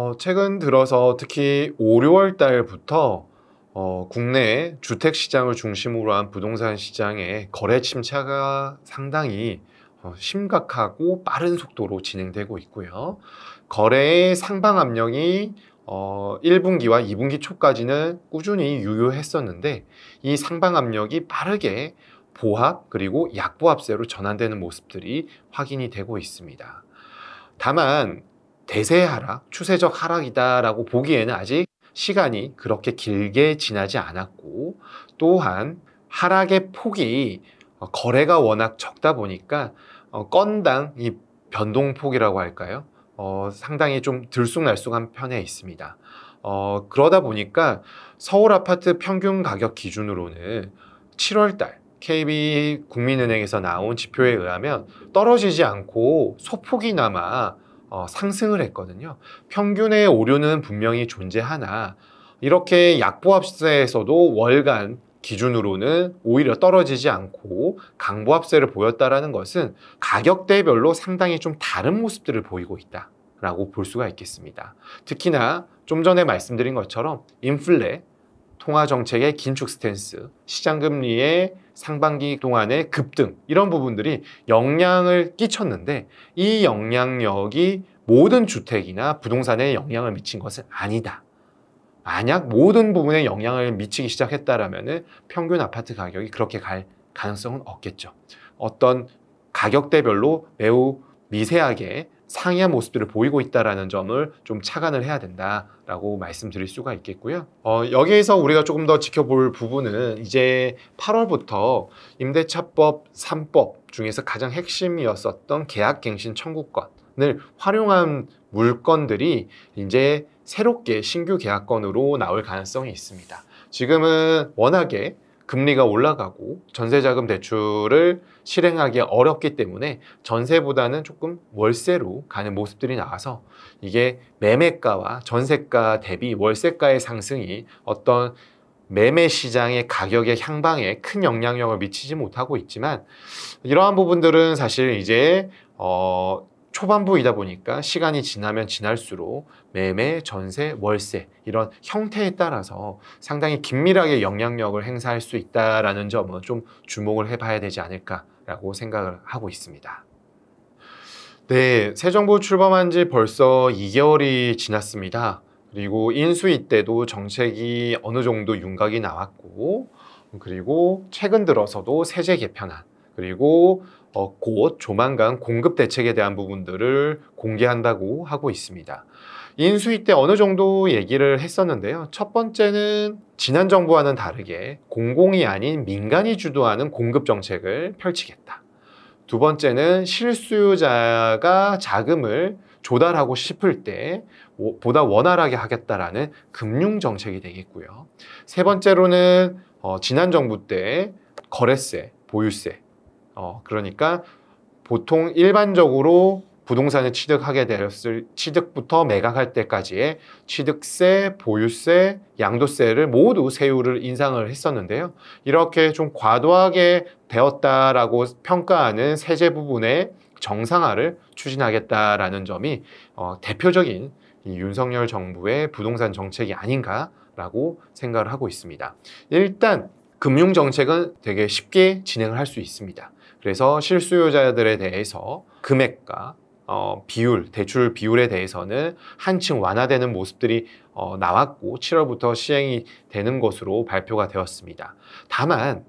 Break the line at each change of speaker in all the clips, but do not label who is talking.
어, 최근 들어서 특히 5, 6월 달부터 어, 국내 주택 시장을 중심으로 한 부동산 시장의 거래 침체가 상당히 어, 심각하고 빠른 속도로 진행되고 있고요. 거래의 상방 압력이 어, 1분기와 2분기 초까지는 꾸준히 유효했었는데 이 상방 압력이 빠르게 보합 그리고 약보합세로 전환되는 모습들이 확인이 되고 있습니다. 다만 대세 하락, 추세적 하락이다라고 보기에는 아직 시간이 그렇게 길게 지나지 않았고 또한 하락의 폭이 어, 거래가 워낙 적다 보니까 어, 건당 이 변동폭이라고 할까요? 어, 상당히 좀 들쑥날쑥한 편에 있습니다. 어, 그러다 보니까 서울 아파트 평균 가격 기준으로는 7월달 KB 국민은행에서 나온 지표에 의하면 떨어지지 않고 소폭이나마 어, 상승을 했거든요. 평균의 오류는 분명히 존재하나 이렇게 약보합세에서도 월간 기준으로는 오히려 떨어지지 않고 강보합세를 보였다라는 것은 가격대별로 상당히 좀 다른 모습들을 보이고 있다. 라고 볼 수가 있겠습니다. 특히나 좀 전에 말씀드린 것처럼 인플레, 통화정책의 긴축 스탠스, 시장금리의 상반기 동안의 급등 이런 부분들이 영향을 끼쳤는데 이 영향력이 모든 주택이나 부동산에 영향을 미친 것은 아니다. 만약 모든 부분에 영향을 미치기 시작했다라면 평균 아파트 가격이 그렇게 갈 가능성은 없겠죠. 어떤 가격대별로 매우 미세하게 상이한 모습들을 보이고 있다라는 점을 좀 착안을 해야 된다라고 말씀드릴 수가 있겠고요. 어, 여기에서 우리가 조금 더 지켜볼 부분은 이제 8월부터 임대차법 3법 중에서 가장 핵심이었었던 계약갱신 청구권을 활용한 물건들이 이제 새롭게 신규 계약권으로 나올 가능성이 있습니다. 지금은 워낙에 금리가 올라가고 전세자금 대출을 실행하기 어렵기 때문에 전세보다는 조금 월세로 가는 모습들이 나와서 이게 매매가와 전세가 대비 월세가의 상승이 어떤 매매 시장의 가격의 향방에 큰 영향력을 미치지 못하고 있지만 이러한 부분들은 사실 이제 어 초반부이다 보니까 시간이 지나면 지날수록 매매, 전세, 월세 이런 형태에 따라서 상당히 긴밀하게 영향력을 행사할 수 있다라는 점은 좀 주목을 해봐야 되지 않을까 라고 생각을 하고 있습니다. 네, 새 정부 출범한 지 벌써 2개월이 지났습니다. 그리고 인수위 때도 정책이 어느 정도 윤곽이 나왔고, 그리고 최근 들어서도 세제 개편안, 그리고 어, 곧 조만간 공급 대책에 대한 부분들을 공개한다고 하고 있습니다. 인수위 때 어느 정도 얘기를 했었는데요. 첫 번째는 지난 정부와는 다르게 공공이 아닌 민간이 주도하는 공급 정책을 펼치겠다. 두 번째는 실수요자가 자금을 조달하고 싶을 때 보다 원활하게 하겠다라는 금융 정책이 되겠고요. 세 번째로는 어, 지난 정부 때 거래세, 보유세, 어, 그러니까 보통 일반적으로 부동산을 취득하게 되었을 취득부터 매각할 때까지의 취득세, 보유세, 양도세를 모두 세율을 인상을 했었는데요. 이렇게 좀 과도하게 되었다라고 평가하는 세제 부분의 정상화를 추진하겠다라는 점이 어, 대표적인 윤석열 정부의 부동산 정책이 아닌가라고 생각을 하고 있습니다. 일단 금융 정책은 되게 쉽게 진행을 할 수 있습니다. 그래서 실수요자들에 대해서 금액과 어, 비율, 대출 비율에 대해서는 한층 완화되는 모습들이 어, 나왔고 7월부터 시행이 되는 것으로 발표가 되었습니다. 다만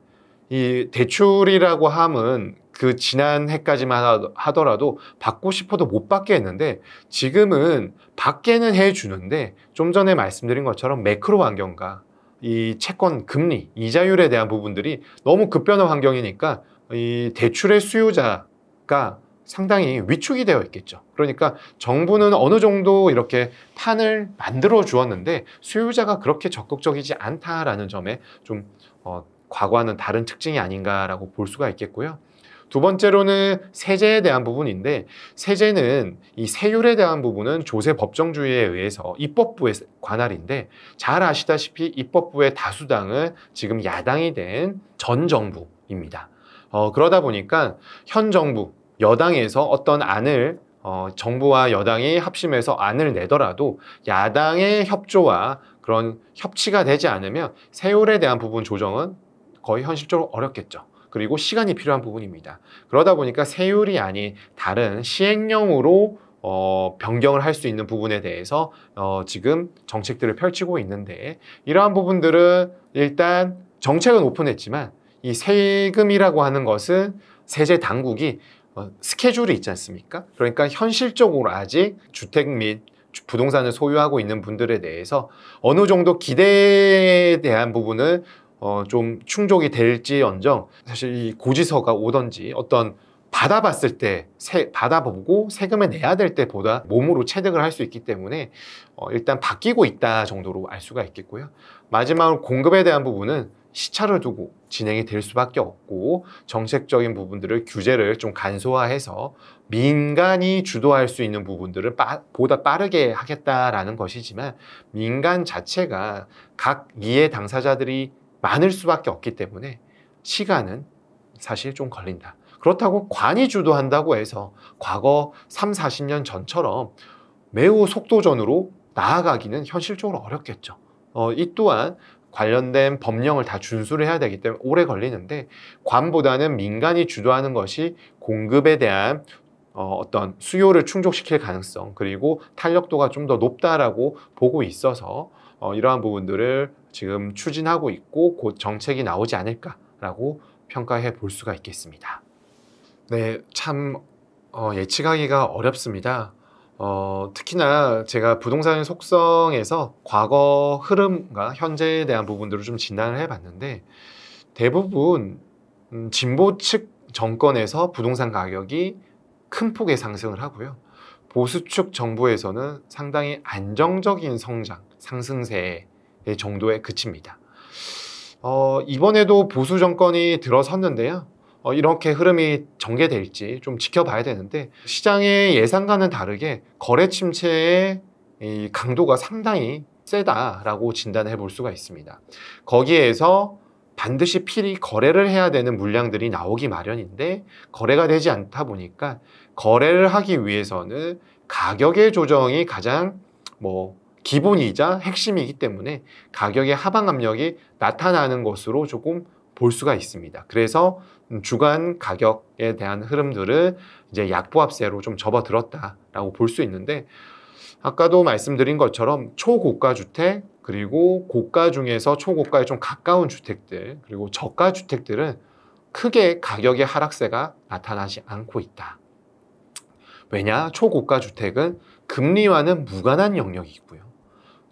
이 대출이라고 함은 그 지난해까지만 하더라도 받고 싶어도 못 받게 했는데 지금은 받게는 해주는데 좀 전에 말씀드린 것처럼 매크로 환경과 이 채권 금리, 이자율에 대한 부분들이 너무 급변한 환경이니까 이 대출의 수요자가 상당히 위축이 되어 있겠죠. 그러니까 정부는 어느 정도 이렇게 판을 만들어 주었는데 수요자가 그렇게 적극적이지 않다라는 점에 좀 어, 과거와는 다른 특징이 아닌가라고 볼 수가 있겠고요. 두 번째로는 세제에 대한 부분인데 세제는 이 세율에 대한 부분은 조세 법정주의에 의해서 입법부의 관할인데 잘 아시다시피 입법부의 다수당은 지금 야당이 된 전 정부입니다. 어, 그러다 보니까 현 정부 여당에서 어떤 안을 어, 정부와 여당이 합심해서 안을 내더라도 야당의 협조와 그런 협치가 되지 않으면 세율에 대한 부분 조정은 거의 현실적으로 어렵겠죠. 그리고 시간이 필요한 부분입니다. 그러다 보니까 세율이 아닌 다른 시행령으로 어, 변경을 할 수 있는 부분에 대해서 어, 지금 정책들을 펼치고 있는데 이러한 부분들은 일단 정책은 오픈했지만 이 세금이라고 하는 것은 세제 당국이 어, 스케줄이 있지 않습니까? 그러니까 현실적으로 아직 주택 및 부동산을 소유하고 있는 분들에 대해서 어느 정도 기대에 대한 부분을 어, 좀 충족이 될지언정 사실 이 고지서가 오던지 어떤 받아봤을 때 세, 받아보고 세금을 내야 될 때보다 몸으로 체득을 할 수 있기 때문에 어, 일단 바뀌고 있다 정도로 알 수가 있겠고요. 마지막으로 공급에 대한 부분은 시차를 두고 진행이 될 수밖에 없고 정책적인 부분들을 규제를 좀 간소화해서 민간이 주도할 수 있는 부분들을 빠, 보다 빠르게 하겠다라는 것이지만 민간 자체가 각 이해 당사자들이 많을 수밖에 없기 때문에 시간은 사실 좀 걸린다. 그렇다고 관이 주도한다고 해서 과거 3, 40년 전처럼 매우 속도전으로 나아가기는 현실적으로 어렵겠죠. 어, 이 또한 관련된 법령을 다 준수를 해야 되기 때문에 오래 걸리는데 관보다는 민간이 주도하는 것이 공급에 대한 어, 어떤 수요를 충족시킬 가능성 그리고 탄력도가 좀 더 높다라고 보고 있어서 어, 이러한 부분들을 지금 추진하고 있고 곧 정책이 나오지 않을까라고 평가해 볼 수가 있겠습니다. 네, 참 어, 예측하기가 어렵습니다. 어, 특히나 제가 부동산 속성에서 과거 흐름과 현재에 대한 부분들을 좀 진단을 해봤는데 대부분 음, 진보 측 정권에서 부동산 가격이 큰 폭의 상승을 하고요. 보수 측 정부에서는 상당히 안정적인 성장, 상승세의 정도에 그칩니다. 어, 이번에도 보수 정권이 들어섰는데요. 어, 이렇게 흐름이 전개될지 좀 지켜봐야 되는데 시장의 예상과는 다르게 거래 침체의 이 강도가 상당히 세다라고 진단해 볼 수가 있습니다. 거기에서 반드시 필히 거래를 해야 되는 물량들이 나오기 마련인데 거래가 되지 않다 보니까 거래를 하기 위해서는 가격의 조정이 가장 뭐 기본이자 핵심이기 때문에 가격의 하방 압력이 나타나는 것으로 조금 볼 수가 있습니다. 그래서 주간 가격에 대한 흐름들을 이제 약보합세로 좀 접어들었다라고 볼 수 있는데 아까도 말씀드린 것처럼 초고가 주택 그리고 고가 중에서 초고가에 좀 가까운 주택들 그리고 저가 주택들은 크게 가격의 하락세가 나타나지 않고 있다. 왜냐? 초고가 주택은 금리와는 무관한 영역이고요.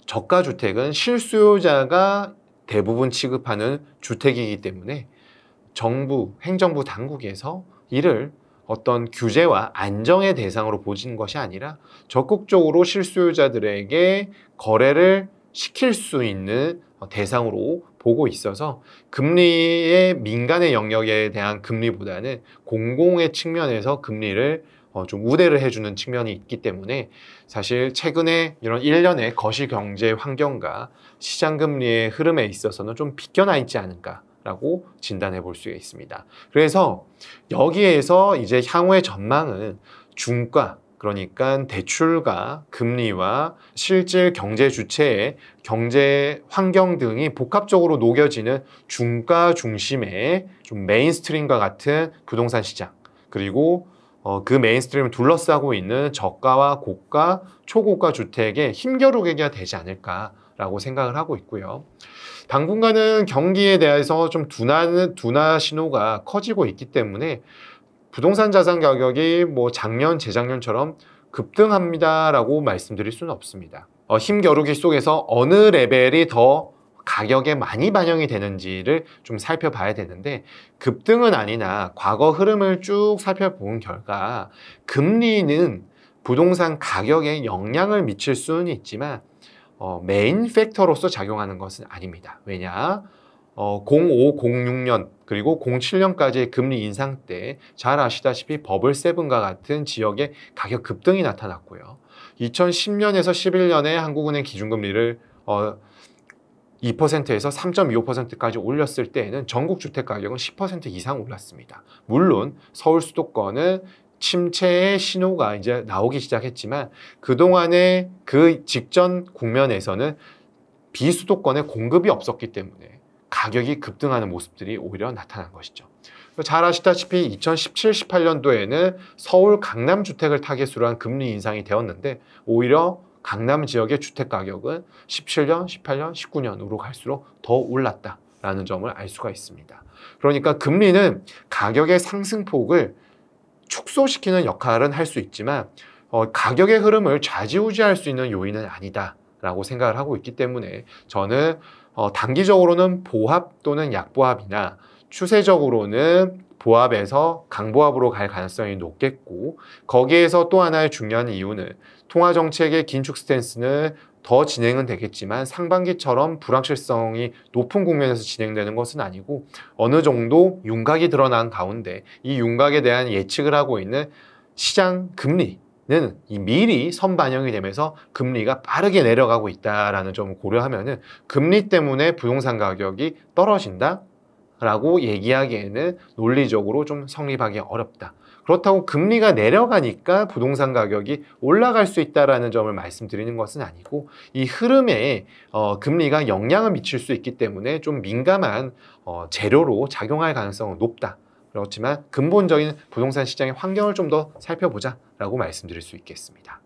저가 주택은 실수요자가 대부분 취급하는 주택이기 때문에 정부, 행정부 당국에서 이를 어떤 규제와 안정의 대상으로 보지 것이 아니라 적극적으로 실수요자들에게 거래를 시킬 수 있는 대상으로 보고 있어서 금리의 민간의 영역에 대한 금리보다는 공공의 측면에서 금리를 어, 좀 우대를 해주는 측면이 있기 때문에 사실 최근에 이런 일련의 거시 경제 환경과 시장 금리의 흐름에 있어서는 좀 비껴나 있지 않을까 라고 진단해 볼 수 있습니다. 그래서 여기에서 이제 향후의 전망은 중과 그러니까 대출과 금리와 실질 경제 주체의 경제 환경 등이 복합적으로 녹여지는 중가 중심의 좀 메인스트림과 같은 부동산 시장 그리고 어, 그 메인스트림을 둘러싸고 있는 저가와 고가, 초고가 주택의 힘겨루기가 되지 않을까 라고 생각을 하고 있고요. 당분간은 경기에 대해서 좀 둔화, 둔화 신호가 커지고 있기 때문에 부동산 자산 가격이 뭐 작년, 재작년처럼 급등합니다라고 말씀드릴 수는 없습니다. 어, 힘겨루기 속에서 어느 레벨이 더 가격에 많이 반영이 되는지를 좀 살펴봐야 되는데 급등은 아니나 과거 흐름을 쭉 살펴본 결과 금리는 부동산 가격에 영향을 미칠 수는 있지만 어, 메인 팩터로서 작용하는 것은 아닙니다. 왜냐? 어, 05, 06년 그리고 07년까지의 금리 인상 때 잘 아시다시피 버블 세븐과 같은 지역의 가격 급등이 나타났고요. 2010년에서 11년에 한국은행 기준금리를 어, 2%에서 3.25%까지 올렸을 때에는 전국 주택 가격은 10% 이상 올랐습니다. 물론 서울 수도권은 침체의 신호가 이제 나오기 시작했지만 그동안의 그 직전 국면에서는 비수도권에 공급이 없었기 때문에 가격이 급등하는 모습들이 오히려 나타난 것이죠. 잘 아시다시피 2017, 18년도에는 서울 강남 주택을 타겟으로 한 금리 인상이 되었는데 오히려 강남 지역의 주택 가격은 17년, 18년, 19년으로 갈수록 더 올랐다라는 점을 알 수가 있습니다. 그러니까 금리는 가격의 상승폭을 축소시키는 역할은 할 수 있지만 어, 가격의 흐름을 좌지우지할 수 있는 요인은 아니다라고 생각을 하고 있기 때문에 저는 어, 단기적으로는 보합 또는 약보합이나 추세적으로는 보합에서 강보합으로 갈 가능성이 높겠고 거기에서 또 하나의 중요한 이유는 통화 정책의 긴축 스탠스는 더 진행은 되겠지만 상반기처럼 불확실성이 높은 국면에서 진행되는 것은 아니고 어느 정도 윤곽이 드러난 가운데 이 윤곽에 대한 예측을 하고 있는 시장 금리 는 미리 선반영이 되면서 금리가 빠르게 내려가고 있다라는 점을 고려하면은 금리 때문에 부동산 가격이 떨어진다 라고 얘기하기에는 논리적으로 좀 성립하기 어렵다. 그렇다고 금리가 내려가니까 부동산 가격이 올라갈 수있다는 점을 말씀드리는 것은 아니고 이 흐름에 어, 금리가 영향을 미칠 수 있기 때문에 좀 민감한 어, 재료로 작용할 가능성은 높다. 그렇지만 근본적인 부동산 시장의 환경을 좀 더 살펴보자라고 말씀드릴 수 있겠습니다.